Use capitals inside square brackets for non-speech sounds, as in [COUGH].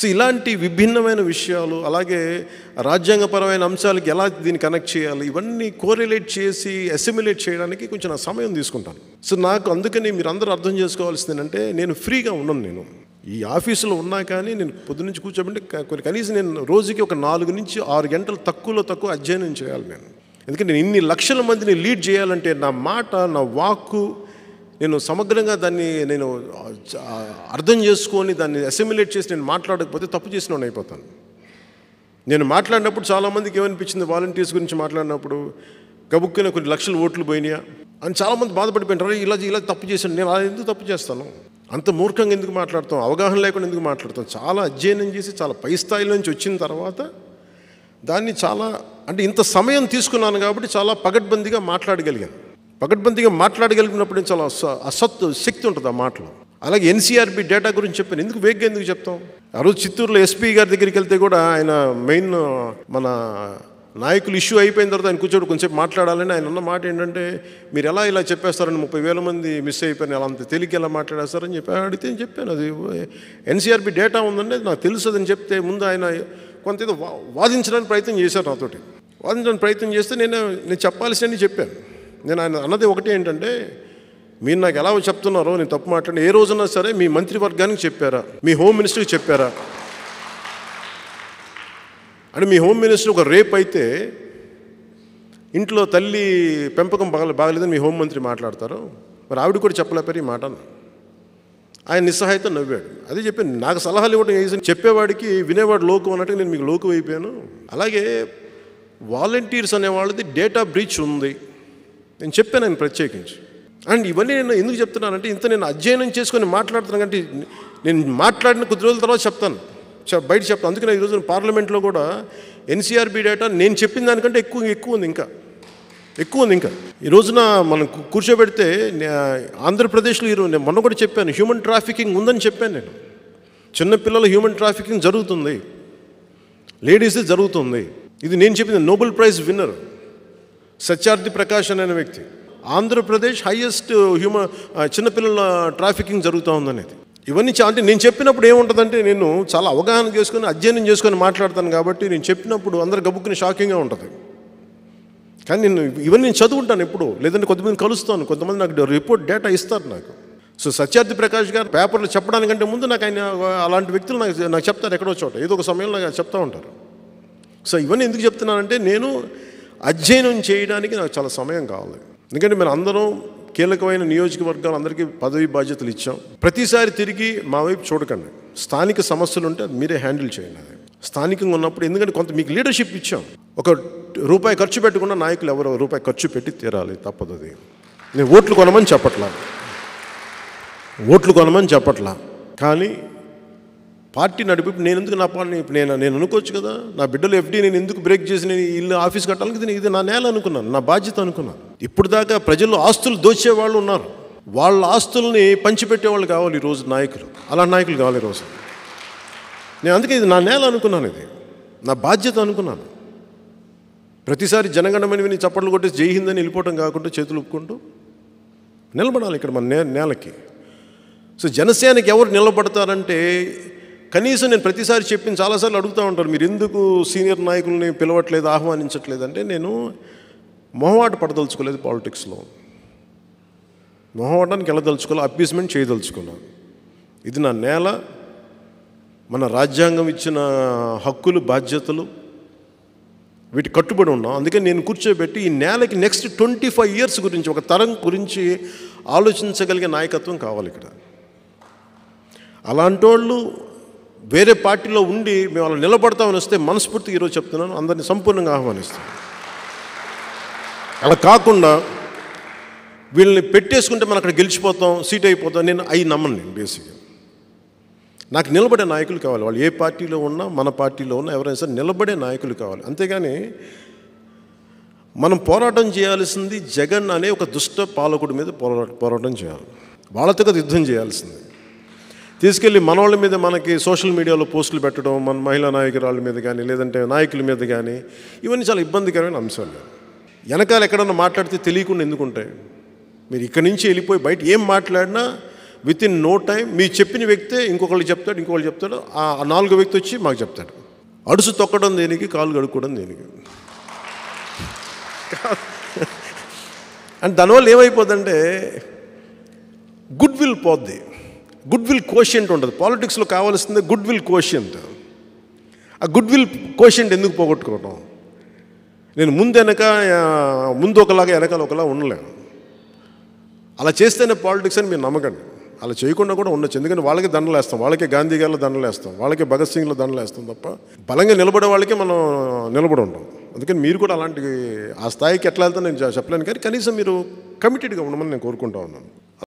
so ఇలాంటి విభిన్నమైన విషయాలు అలాగే రాజ్యాంగపరమైన అంశాలకి ఎలా దీన్ని కనెక్ట్ చేయాలి ఇవన్నీ కోరిలేట్ చేసి అసిమ్యులేట్ చేయడానికి కొంచెం నా సమయం తీసుకుంటాను సో నాకు అందుకని మీరు అందరూ అర్థం చేసుకోవాల్సింది ఏంటంటే నేను ఫ్రీగా ఉన్నాను నేను ఈ ఆఫీసులో ఉన్నా కానీ నేను పొద్దునుంచి కూర్చోబెట్టి కొన్ని కనీసం నేను రోజుకి ఒక నాలుగు నుంచి ఆరు గంటలు తక్కువలో తక్కువ అధ్యయనం చేయాలి నేను ఎందుకంటే నేను ఇన్ని లక్షల మందిని లీడ్ చేయాలంటే నా మాట నా వాక్కు నేను సమగ్రంగా దాన్ని నేను అర్థం చేసుకొని దాన్ని అసిమిలేట్ చేసి నేను మాట్లాడకపోతే తప్పు చేసిన అయిపోతాను నేను మాట్లాడినప్పుడు చాలామందికి ఏమనిపించింది వాలంటీర్స్ గురించి మాట్లాడినప్పుడు గబుక్కున కొన్ని లక్షలు ఓట్లు పోయినాయా అని చాలామంది బాధపడిపోయినారు ఇలా ఇలా తప్పు చేశాను నేను అలా ఎందుకు తప్పు చేస్తాను అంత మూర్ఖంగా ఎందుకు మాట్లాడతాం అవగాహన లేకుండా ఎందుకు మాట్లాడతాం చాలా అధ్యయనం చేసి చాలా పై స్థాయిలోంచి నుంచి వచ్చిన తర్వాత దాన్ని చాలా అంటే ఇంత సమయం తీసుకున్నాను కాబట్టి చాలా పగడ్బందీగా మాట్లాడగలిగాను పకడ్బందీగా మాట్లాడగలిగినప్పుడు చాలా అసత్తు శక్తి ఉంటుంది ఆ మాటలో అలాగే ఎన్సీఆర్బి డేటా గురించి చెప్పాను ఎందుకు వేగ్గా ఎందుకు చెప్తాం ఆ రోజు చిత్తూరులో ఎస్పీ గారి దగ్గరికి వెళ్తే కూడా ఆయన మెయిన్ మన నాయకులు ఇష్యూ అయిపోయిన తర్వాత ఆయన కూర్చోడు కొంచెం మాట్లాడాలని ఆయన ఉన్న మాట ఏంటంటే మీరు ఎలా ఇలా చెప్పేస్తారని ముప్పై వేల మంది మిస్ అయిపోయిన ఎలా అంత తెలియక ఎలా మాట్లాడేస్తారని చెప్పి అడిగితే నేను చెప్పాను అది ఎన్సీఆర్బి డేటా ఉందండి అది నాకు తెలుసు అని చెప్తే ముందు ఆయన కొంత ఏదో వాదించడానికి ప్రయత్నం చేశారు నాతోటి వాదించడానికి ప్రయత్నం చేస్తే నేను నేను అని చెప్పాను నేను ఆయన అన్నది ఒకటి ఏంటంటే మీరు నాకు ఎలా చెప్తున్నారో నేను తప్పు మాట్లాడి ఏ రోజున్నా సరే మీ మంత్రివర్గానికి చెప్పారా మీ హోమ్ మినిస్టర్కి చెప్పారా అంటే మీ హోమ్ మినిస్టర్ ఒక రేప్ అయితే ఇంట్లో తల్లి పెంపకం బాగా బాగలేదని మీ హోంమంత్రి మాట్లాడతారు మరి ఆవిడ కూడా చెప్పలేపారు ఈ మాట ఆయన నిస్సహాయత నవ్వాడు అదే చెప్పాను నాకు సలహాలు ఇవ్వడం ఏజెంట్ చెప్పేవాడికి వినేవాడు లోకు అన్నట్టు నేను మీకు లోకు అయిపోయాను అలాగే వాలంటీర్స్ అనేవాళ్ళది డేటా బ్రీచ్ ఉంది నేను చెప్పాను ఆయన ప్రత్యేకించి అండ్ ఇవన్నీ నేను ఎందుకు చెప్తున్నానంటే ఇంత నేను అధ్యయనం చేసుకొని మాట్లాడుతున్నాను కంటే నేను మాట్లాడిన కొద్ది రోజుల తర్వాత చెప్తాను బయట చెప్తాను అందుకని ఈరోజు పార్లమెంట్లో కూడా ఎన్సీఆర్బీ డేటా నేను చెప్పిన దానికంటే ఎక్కువ ఎక్కువ ఉంది ఇంకా ఎక్కువ ఉంది ఇంకా ఈ రోజున మనం కూర్చోబెడితే ఆంధ్రప్రదేశ్లో ఈరోజు మొన్న కూడా చెప్పాను హ్యూమన్ ట్రాఫికింగ్ ఉందని చెప్పాను నేను చిన్నపిల్లల హ్యూమన్ ట్రాఫికింగ్ జరుగుతుంది లేడీస్ జరుగుతుంది ఇది నేను చెప్పింది Nobel prize winner Satyarthi Prakash అనే వ్యక్తి ఆంధ్రప్రదేశ్ హైయెస్ట్ హ్యూమన్ చిన్నపిల్లల ట్రాఫికింగ్ జరుగుతూ ఉందనేది ఇవన్నీ చా అంటే నేను చెప్పినప్పుడు ఏముంటుందంటే నేను చాలా అవగాహన చేసుకొని అధ్యయనం చేసుకొని మాట్లాడతాను కాబట్టి నేను చెప్పినప్పుడు అందరు గబుక్కుని షాకింగ్గా ఉంటుంది కానీ నేను ఇవన్నీ నేను చదువుకుంటాను ఎప్పుడు లేదంటే కొంతమంది కలుస్తాను కొంతమంది నాకు రిపోర్ట్ డేటా ఇస్తారు నాకు సో సత్యార్థి ప్రకాష్ గారు పేపర్లు చెప్పడానికంటే ముందు నాకు ఆయన అలాంటి వ్యక్తులు నాకు నాకు చెప్తారు ఎక్కడో చోట ఏదో ఒక సమయంలో చెప్తూ ఉంటారు సో ఇవన్నీ ఎందుకు చెప్తున్నానంటే నేను అధ్యయనం చేయడానికి నాకు చాలా సమయం కావాలి ఎందుకంటే మేము అందరం కీలకమైన నియోజకవర్గాలు అందరికీ పదవి బాధ్యతలు ఇచ్చాం ప్రతిసారి తిరిగి మా వైపు చూడకండి స్థానిక సమస్యలు ఉంటే అది మీరే హ్యాండిల్ చేయండి అది స్థానికంగా ఉన్నప్పుడు ఎందుకంటే కొంత మీకు లీడర్షిప్ ఇచ్చాం ఒక రూపాయి ఖర్చు పెట్టకుండా నాయకులు ఎవరో రూపాయి ఖర్చు పెట్టి తీరాలి తప్పదు అది నేను ఓట్లు కొనమని చెప్పట్లా ఓట్లు కొనమని చెప్పట్లా కానీ పార్టీ నడిపి నేను ఎందుకు నా పార్టీ నేను నేను అనుకోవచ్చు కదా నా బిడ్డలు ఎఫ్డీ నేను ఎందుకు బ్రేక్ చేసి నేను ఇల్లు ఆఫీస్ కట్టాలి ఇది నా నేల అనుకున్నాను నా బాధ్యత అనుకున్నాను ఇప్పుడు దాకా ప్రజలు ఆస్తులు దోచేవాళ్ళు ఉన్నారు వాళ్ళ ఆస్తుల్ని పంచిపెట్టేవాళ్ళు కావాలి ఈరోజు నాయకులు అలా నాయకులు కావాలి ఈరోజు నేను అందుకే ఇది నా నేల అనుకున్నాను ఇది నా బాధ్యత అనుకున్నాను ప్రతిసారి జనగణమని విని చప్పట్లు కొట్టి జయహిందని వెళ్ళిపోవటం కాకుండా చేతులు ఒప్పుకుంటూ నిలబడాలి ఇక్కడ మన నేలకి సో జనసేనకి ఎవరు నిలబడతారంటే కనీసం నేను ప్రతిసారి చెప్పిన చాలాసార్లు అడుగుతూ ఉంటారు మీరు ఎందుకు సీనియర్ నాయకుల్ని పిలవట్లేదు ఆహ్వానించట్లేదు అంటే నేను మొహమాట పడదలుచుకోలేదు పాలిటిక్స్లో మొహమాటానికి వెళ్ళదలుచుకోవాలి అప్పీస్మెంట్ చేయదలుచుకున్నాను ఇది నా నేల మన రాజ్యాంగం ఇచ్చిన హక్కులు బాధ్యతలు వీటి కట్టుబడి ఉన్నాం అందుకే నేను కూర్చోబెట్టి ఈ నేలకి నెక్స్ట్ ట్వంటీ ఫైవ్ ఇయర్స్ గురించి ఒక తరం గురించి ఆలోచించగలిగే నాయకత్వం కావాలి ఇక్కడ అలాంటి వాళ్ళు వేరే పార్టీలో ఉండి మేము అలా నిలబడతామని వస్తే మనస్ఫూర్తిగా ఈరోజు చెప్తున్నాను అందరిని సంపూర్ణంగా ఆహ్వానిస్తాను అలా కాకుండా వీళ్ళని పెట్టేసుకుంటే మనం అక్కడ గెలిచిపోతాం సీట్ అయిపోతాం నేను అయి నమ్మను నేను బేసిక్గా నాకు నిలబడే నాయకులు కావాలి వాళ్ళు ఏ పార్టీలో ఉన్నా మన పార్టీలో ఉన్నా ఎవరైనా సరే నిలబడే నాయకులు కావాలి అంతేగాని మనం పోరాటం చేయాల్సింది జగన్ అనే ఒక దుష్ట పాలకుడి మీద పోరాటం పోరాటం చేయాలి వాళ్ళతో యుద్ధం చేయాల్సింది తీసుకెళ్ళి మన వాళ్ళ మీద మనకి సోషల్ మీడియాలో పోస్టులు పెట్టడం మన మహిళా నాయకురాళ్ళ మీద కానీ లేదంటే నాయకుల మీద కానీ ఇవన్నీ చాలా ఇబ్బందికరమైన అంశాలు వెనకాల ఎక్కడన్నా మాట్లాడితే తెలియకుండా ఎందుకుంటాయి మీరు ఇక్కడి నుంచి వెళ్ళిపోయి బయట ఏం మాట్లాడినా విత్ ఇన్ నో టైం మీరు చెప్పిన వ్యక్తే ఇంకొకళ్ళు చెప్తాడు ఇంకొకళ్ళు చెప్తాడు ఆ నాలుగో వ్యక్తి వచ్చి మాకు చెప్తాడు అడుసు తొక్కడం దేనికి కాలు కడుక్కోవడం దేనికి [LAUGHS] అండ్ దానివల్ల ఏమైపోద్దంటే గుడ్ విల్ పోద్ది గుడ్ విల్ కోషియంట్ ఉండదు పాలిటిక్స్లో కావాల్సింది గుడ్ విల్ కోషియంట్ ఆ గుడ్ విల్ కోషియంట్ ఎందుకు పోగొట్టుకోవటం నేను ముందు వెనక ముందు ఒకలాగా వెనకాల ఒకలా ఉండలేను అలా చేస్తేనే పాలిటిక్స్ అని మీరు నమ్మకండి అలా చేయకుండా కూడా ఉండొచ్చు ఎందుకంటే వాళ్ళకి దండలు వేస్తాం వాళ్ళకి గాంధీ గారిలో దండలు వేస్తాం వాళ్ళకి భగత్ సింగ్లో దండలు వేస్తాం తప్ప బలంగా నిలబడే వాళ్ళకి మనం నిలబడి ఉంటాం అందుకని మీరు కూడా అలాంటి ఆ స్థాయికి ఎట్లా వెళ్తా నేను చెప్పలేను కానీ కనీసం మీరు కమిటెడ్గా ఉండమని నేను కోరుకుంటా ఉన్నాను